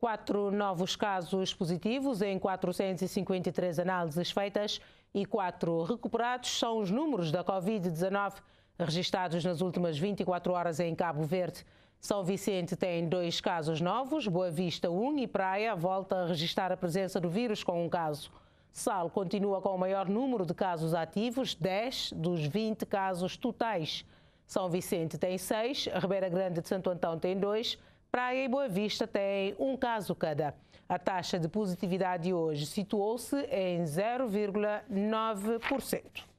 Quatro novos casos positivos em 453 análises feitas e quatro recuperados são os números da Covid-19 registados nas últimas 24 horas em Cabo Verde. São Vicente tem dois casos novos, Boa Vista 1 um, e Praia volta a registrar a presença do vírus com um caso. Sal continua com o maior número de casos ativos, 10 dos 20 casos totais. São Vicente tem 6, Ribeira Grande de Santo Antão tem 2, Praia e Boa Vista têm um caso cada. A taxa de positividade hoje situou-se em 0,9%.